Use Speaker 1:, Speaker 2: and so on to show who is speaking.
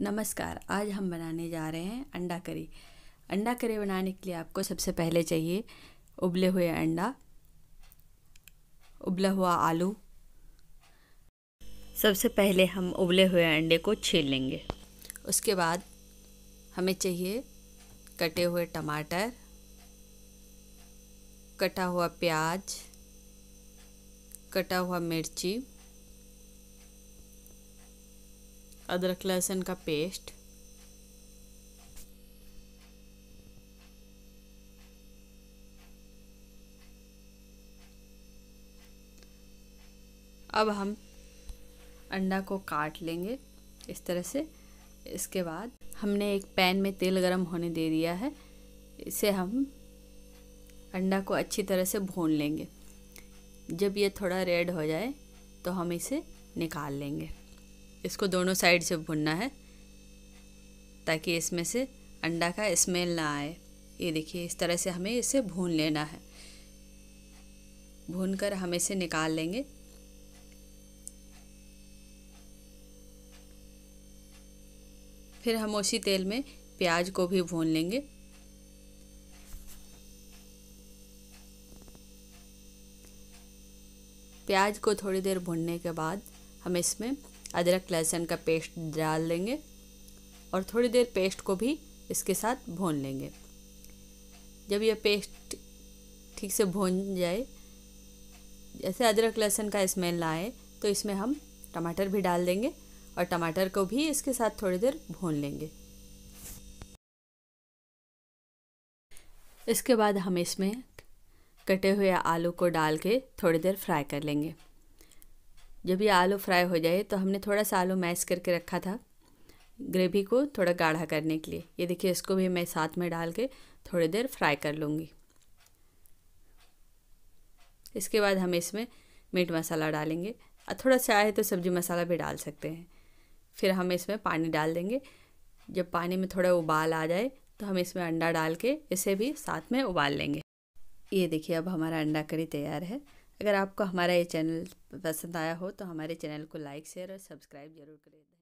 Speaker 1: नमस्कार आज हम बनाने जा रहे हैं अंडा करी अंडा करी बनाने के लिए आपको सबसे पहले चाहिए उबले हुए अंडा उबला हुआ आलू सबसे पहले हम उबले हुए अंडे को छील लेंगे उसके बाद हमें चाहिए कटे हुए टमाटर कटा हुआ प्याज कटा हुआ मिर्ची अदरक लहसुन का पेस्ट अब हम अंडा को काट लेंगे इस तरह से इसके बाद हमने एक पैन में तेल गरम होने दे दिया है इसे हम अंडा को अच्छी तरह से भून लेंगे जब ये थोड़ा रेड हो जाए तो हम इसे निकाल लेंगे इसको दोनों साइड से भुनना है ताकि इसमें से अंडा का स्मेल ना आए ये देखिए इस तरह से हमें इसे भून लेना है भून कर हम इसे निकाल लेंगे फिर हम उसी तेल में प्याज को भी भून लेंगे प्याज को थोड़ी देर भूनने के बाद हम इसमें अदरक लहसुन का पेस्ट डाल देंगे और थोड़ी देर पेस्ट को भी इसके साथ भून लेंगे जब यह पेस्ट ठीक से भून जाए जैसे अदरक लहसुन का स्मेल आए तो इसमें हम टमाटर भी डाल देंगे और टमाटर को भी इसके साथ थोड़ी देर भून लेंगे इसके बाद हम इसमें कटे हुए आलू को डाल के थोड़ी देर फ्राई कर लेंगे जब ये आलू फ्राई हो जाए तो हमने थोड़ा सा आलू मैश करके रखा था ग्रेवी को थोड़ा गाढ़ा करने के लिए ये देखिए इसको भी मैं साथ में डाल के थोड़ी देर फ्राई कर लूँगी इसके बाद हम इसमें मीट मसाला डालेंगे और थोड़ा सा आए तो सब्जी मसाला भी डाल सकते हैं फिर हम इसमें पानी डाल देंगे जब पानी में थोड़ा उबाल आ जाए तो हम इसमें अंडा डाल के इसे भी साथ में उबाल लेंगे ये देखिए अब हमारा अंडा करी तैयार है अगर आपको हमारा ये चैनल पसंद आया हो तो हमारे चैनल को लाइक शेयर और सब्सक्राइब जरूर करें